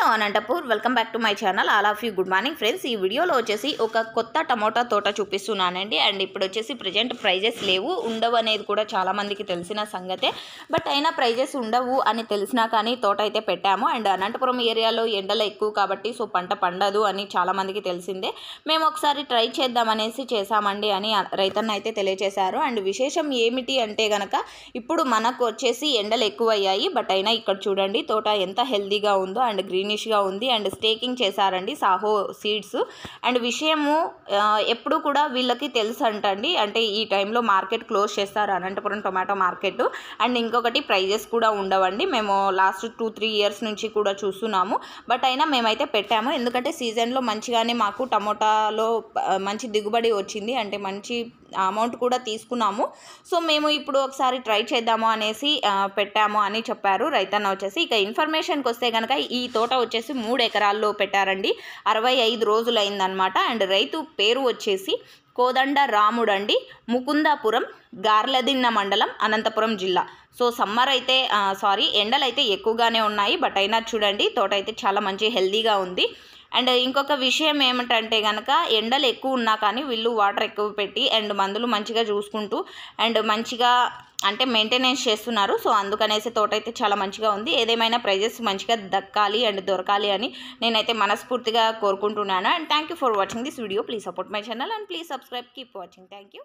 hello Anantapur welcome back to my channel all of you good morning friends ఈ వీడియోలో వచ్చేసి ఒక కొత్త టమోటా తోట చూపిస్తున్నానండి అండ్ ఇప్పుడు వచ్చేసి ప్రజెంట్ ప్రైజెస్ లేవు ఉండవు అనేది కూడా చాలామందికి తెలిసిన సంగతే బట్ అయినా ప్రైజెస్ ఉండవు అని తెలిసినా కానీ తోట అయితే పెట్టాము అండ్ అనంతపురం ఏరియాలో ఎండలు ఎక్కువ కాబట్టి సో పంట పండదు అని చాలామందికి తెలిసిందే మేము ఒకసారి ట్రై చేద్దామనేసి చేశామండి అని రైతన్న అయితే తెలియచేశారు అండ్ విశేషం ఏమిటి అంటే కనుక ఇప్పుడు మనకు వచ్చేసి ఎండలు ఎక్కువ అయ్యాయి బట్ అయినా ఇక్కడ చూడండి తోట ఎంత హెల్దీగా ఉందో అండ్ గ్రీన్ ఫినిష్గా ఉంది అండ్ స్టేకింగ్ చేశారండి సాహో సీడ్స్ అండ్ విషయము ఎప్పుడు కూడా వీళ్ళకి తెలుసు అంటండి అంటే ఈ టైంలో మార్కెట్ క్లోజ్ చేస్తారు అనంతపురం టొమాటో మార్కెట్ అండ్ ఇంకొకటి ప్రైజెస్ కూడా ఉండవండి మేము లాస్ట్ టూ త్రీ ఇయర్స్ నుంచి కూడా చూస్తున్నాము బట్ అయినా మేమైతే పెట్టాము ఎందుకంటే సీజన్లో మంచిగానే మాకు టమోటాలో మంచి దిగుబడి వచ్చింది అంటే మంచి అమౌంట్ కూడా తీసుకున్నాము సో మేము ఇప్పుడు ఒకసారి ట్రై చేద్దాము అనేసి పెట్టాము అని చెప్పారు రైతన్న వచ్చేసి ఇక ఇన్ఫర్మేషన్కి వస్తే కనుక ఈ తోట వచ్చేసి మూడు ఎకరాల్లో పెట్టారండి అరవై ఐదు రోజులు అండ్ రైతు పేరు వచ్చేసి కోదండ రాముడు అండి ముకుందాపురం గార్లదిన్న మండలం అనంతపురం జిల్లా సో సమ్మర్ అయితే సారీ ఎండలు అయితే ఎక్కువగానే ఉన్నాయి బట్ అయినా చూడండి తోట అయితే చాలా మంచి హెల్దీగా ఉంది అండ్ ఇంకొక విషయం ఏమిటంటే కనుక ఎండలు ఎక్కువ ఉన్నా కానీ వీళ్ళు వాటర్ ఎక్కువ పెట్టి అండ్ మందులు మంచిగా చూసుకుంటూ అండ్ మంచిగా అంటే మెయింటెనెన్స్ చేస్తున్నారు సో అందుకనేసి తోట అయితే చాలా మంచిగా ఉంది ఏదేమైనా ప్రైజెస్ మంచిగా దక్కాలి అండ్ దొరకాలి అని నేనైతే మనస్ఫూర్తిగా కోరుకుంటున్నాను and thank for watching this video please support my channel and please subscribe keep watching thank you